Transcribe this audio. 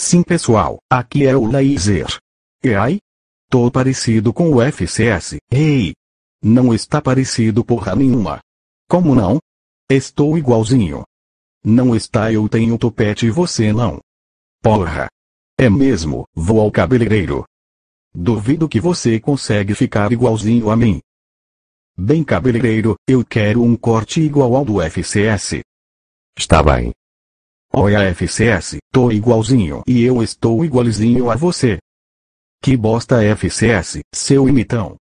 Sim pessoal, aqui é o laser. E ai? Tô parecido com o FCS, ei! Não está parecido porra nenhuma. Como não? Estou igualzinho. Não está eu tenho topete e você não. Porra. É mesmo, vou ao cabeleireiro. Duvido que você consegue ficar igualzinho a mim. Bem cabeleireiro, eu quero um corte igual ao do FCS. Está bem, Olha FCS, tô igualzinho e eu estou igualzinho a você. Que bosta FCS, seu imitão.